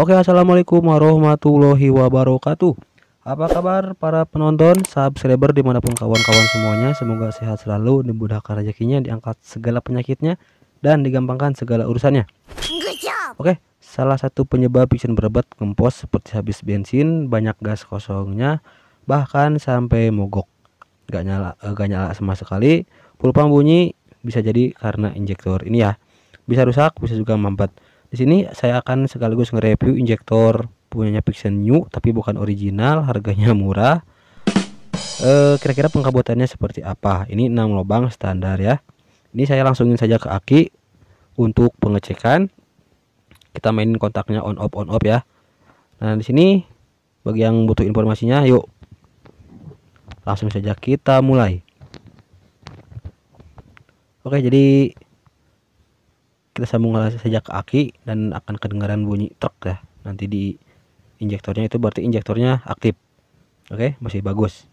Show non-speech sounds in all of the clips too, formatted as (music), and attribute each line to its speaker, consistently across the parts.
Speaker 1: Oke assalamualaikum warahmatullahi wabarakatuh Apa kabar para penonton, subscriber dimanapun kawan-kawan semuanya Semoga sehat selalu, dimudahkan rezekinya, diangkat segala penyakitnya Dan digampangkan segala urusannya Oke, salah satu penyebab bikin berebet ngempos seperti habis bensin, banyak gas kosongnya Bahkan sampai mogok Gak nyala, eh, gak nyala sama sekali pulpa bunyi bisa jadi karena injektor ini ya Bisa rusak, bisa juga mampet di sini saya akan sekaligus nge-review injektor punyanya Pixen New tapi bukan original, harganya (laughs) murah. kira eh, kira-kira pengkabutannya seperti apa? Ini 6 lubang standar ya. Ini saya langsungin saja ke aki untuk pengecekan. Kita mainin kontaknya on off on off ya. Nah, di sini bagi yang butuh informasinya yuk langsung saja kita mulai. Oke, jadi kita sambung saja ke aki dan akan kedengaran bunyi truk ya nanti di injektornya itu berarti injektornya aktif oke okay, masih bagus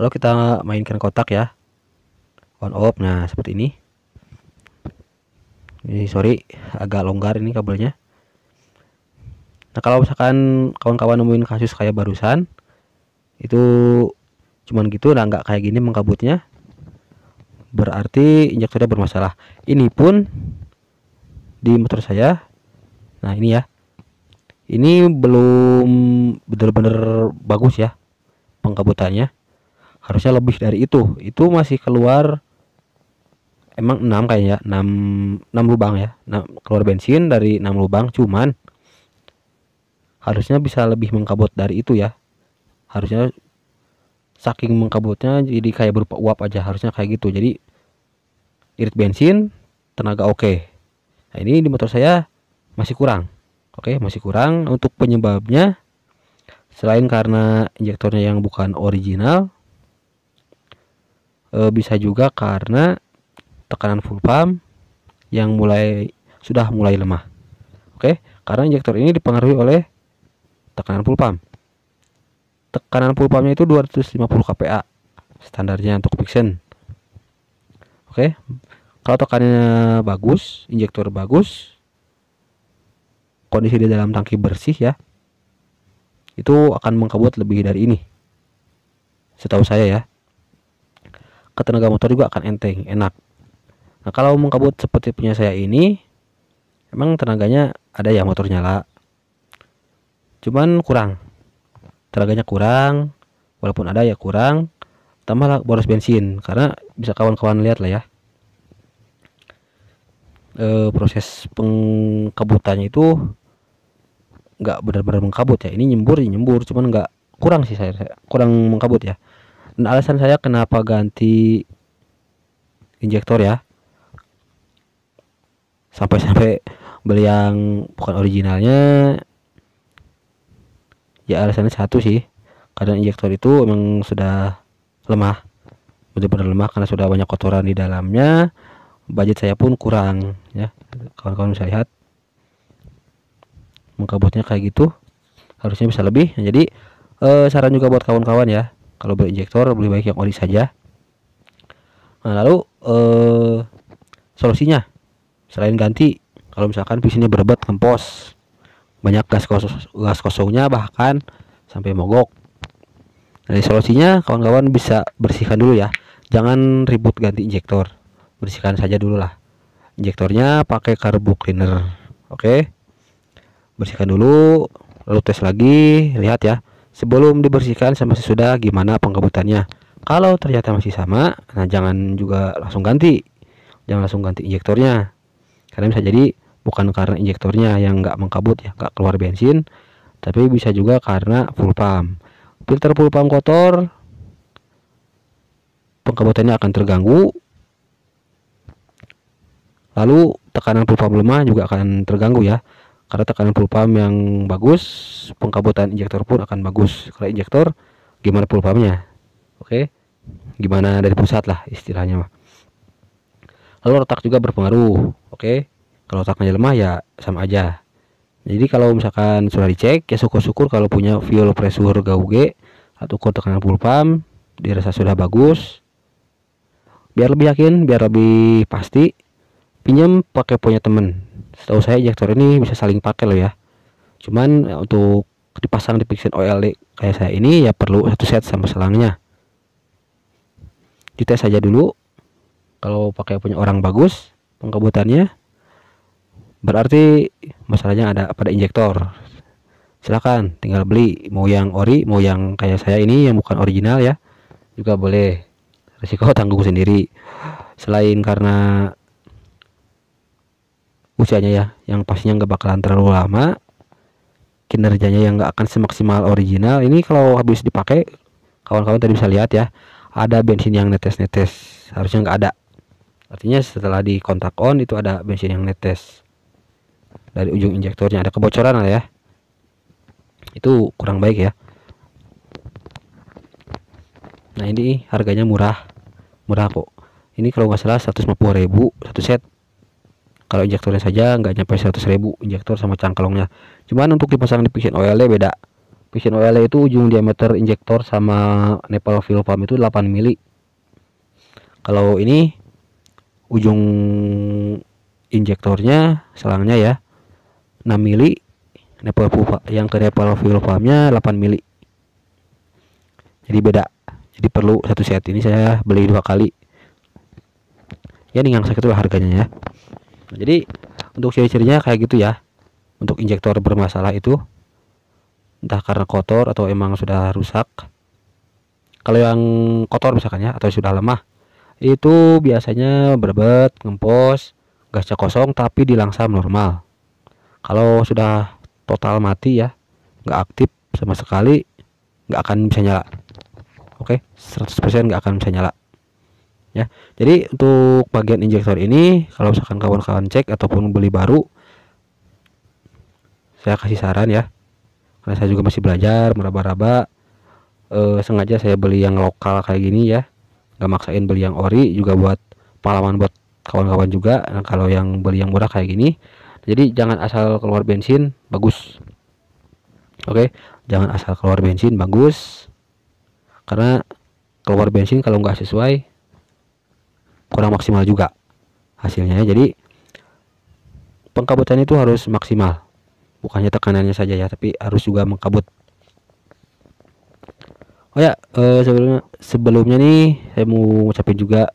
Speaker 1: lalu kita mainkan kotak ya on off nah seperti ini ini sorry agak longgar ini kabelnya nah kalau misalkan kawan-kawan nemuin kasus kayak barusan itu cuman gitu nah nggak kayak gini mengkabutnya berarti injektornya bermasalah ini pun di motor saya nah ini ya ini belum bener-bener bagus ya pengkabutannya harusnya lebih dari itu itu masih keluar emang 6 kayaknya 6 6 lubang ya 6, keluar bensin dari 6 lubang cuman harusnya bisa lebih mengkabut dari itu ya harusnya saking mengkabutnya jadi kayak berupa uap aja harusnya kayak gitu jadi irit bensin tenaga oke okay. nah ini di motor saya masih kurang oke okay, masih kurang untuk penyebabnya selain karena injektornya yang bukan original e, bisa juga karena tekanan full pump yang mulai sudah mulai lemah oke okay? karena injektor ini dipengaruhi oleh tekanan full pump tekanan full pumpnya itu 250 kPa standarnya untuk Vixen oke okay. kalau tekanannya bagus injektor bagus kondisi di dalam tangki bersih ya itu akan mengkabut lebih dari ini setahu saya ya ketenaga motor juga akan enteng enak nah kalau mengkabut seperti punya saya ini emang tenaganya ada ya motor nyala cuman kurang tenaganya kurang walaupun ada ya kurang tambahlah boros bensin karena bisa kawan-kawan lihat lah ya e, proses pengkabutannya itu nggak benar-benar mengkabut ya ini nyembur ya nyembur cuman nggak kurang sih saya kurang mengkabut ya dan alasan saya kenapa ganti injektor ya sampai-sampai beli yang bukan originalnya ya alasannya satu sih karena injektor itu memang sudah lemah benar-benar lemah karena sudah banyak kotoran di dalamnya budget saya pun kurang ya kawan-kawan bisa lihat mengkabutnya kayak gitu harusnya bisa lebih nah, jadi eh, saran juga buat kawan-kawan ya kalau beli injektor lebih baik yang ori saja nah lalu eh, solusinya selain ganti kalau misalkan pisinya berdebat berbet kempos banyak gas kosong gas kosongnya bahkan sampai mogok nah, dari solusinya kawan-kawan bisa bersihkan dulu ya jangan ribut ganti injektor bersihkan saja dulu lah injektornya pakai karbu cleaner oke okay? bersihkan dulu lalu tes lagi lihat ya sebelum dibersihkan sama sesudah gimana pengkebutannya kalau ternyata masih sama nah jangan juga langsung ganti jangan langsung ganti injektornya karena bisa jadi bukan karena injektornya yang nggak mengkabut ya nggak keluar bensin tapi bisa juga karena full pump filter full pump kotor pengkabutannya akan terganggu lalu tekanan full pump lemah juga akan terganggu ya karena tekanan full pump yang bagus pengkabutan injektor pun akan bagus kalau injektor gimana full pumpnya oke gimana dari pusat lah istilahnya lalu retak juga berpengaruh oke kalau otaknya lemah ya sama aja jadi kalau misalkan sudah dicek ya syukur-syukur kalau punya fuel pressure gauge atau kode tekanan full pump dirasa sudah bagus biar lebih yakin biar lebih pasti pinjam pakai punya temen setahu saya injektor ini bisa saling pakai loh ya cuman ya, untuk dipasang di Pixel OLD kayak saya ini ya perlu satu set sama selangnya dites saja dulu kalau pakai punya orang bagus pengkebutannya berarti masalahnya ada pada injektor silahkan tinggal beli mau yang ori mau yang kayak saya ini yang bukan original ya juga boleh risiko (laughs) tanggung sendiri selain karena usianya ya yang pastinya nggak bakalan terlalu lama kinerjanya yang nggak akan semaksimal original ini kalau habis dipakai kawan-kawan tadi bisa lihat ya ada bensin yang netes-netes harusnya nggak ada artinya setelah di kontak on itu ada bensin yang netes dari ujung injektornya ada kebocoran lah ya itu kurang baik ya nah ini harganya murah murah kok ini kalau nggak salah 150.000 satu set kalau injektornya saja nggak nyampe 100.000 ribu injektor sama cangkelongnya cuman untuk dipasang di piston OLED beda piston OLED itu ujung diameter injektor sama nepal fill pump itu 8 mili kalau ini ujung injektornya selangnya ya 6 mili Nepal Pupa yang ke Nepal Fuel Farmnya 8 mili jadi beda jadi perlu satu set ini saya beli dua kali ya nih yang sakit itu harganya ya nah, jadi untuk ciri-cirinya kayak gitu ya untuk injektor bermasalah itu entah karena kotor atau emang sudah rusak kalau yang kotor misalkan ya atau sudah lemah itu biasanya berbet ngempos gasnya kosong tapi dilangsam normal kalau sudah total mati ya nggak aktif sama sekali nggak akan bisa nyala oke okay? 100% nggak akan bisa nyala ya jadi untuk bagian injektor ini kalau misalkan kawan-kawan cek ataupun beli baru saya kasih saran ya karena saya juga masih belajar meraba-raba e, sengaja saya beli yang lokal kayak gini ya nggak maksain beli yang ori juga buat pengalaman buat kawan-kawan juga nah, kalau yang beli yang murah kayak gini jadi jangan asal keluar bensin bagus oke okay? jangan asal keluar bensin bagus karena keluar bensin kalau nggak sesuai kurang maksimal juga hasilnya ya. jadi pengkabutan itu harus maksimal bukannya tekanannya saja ya tapi harus juga mengkabut oh ya eh, sebelumnya sebelumnya nih saya mau ucapin juga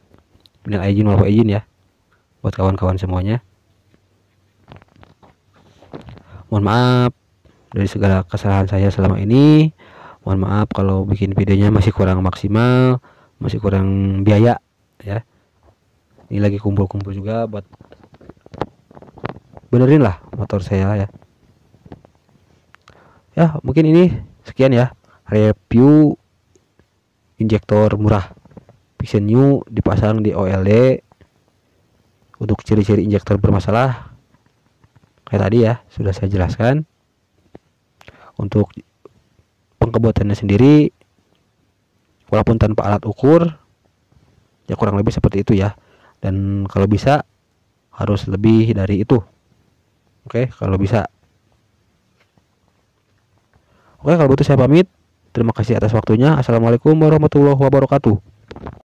Speaker 1: minal izin walaupun izin ya buat kawan-kawan semuanya mohon maaf dari segala kesalahan saya selama ini mohon maaf kalau bikin videonya masih kurang maksimal masih kurang biaya ya ini lagi kumpul-kumpul juga buat benerin lah motor saya ya ya mungkin ini sekian ya review injektor murah Vision New dipasang di OLD untuk ciri-ciri injektor bermasalah kayak tadi ya sudah saya jelaskan untuk pengkebutannya sendiri walaupun tanpa alat ukur ya kurang lebih seperti itu ya dan kalau bisa harus lebih dari itu oke kalau bisa oke kalau begitu saya pamit terima kasih atas waktunya assalamualaikum warahmatullahi wabarakatuh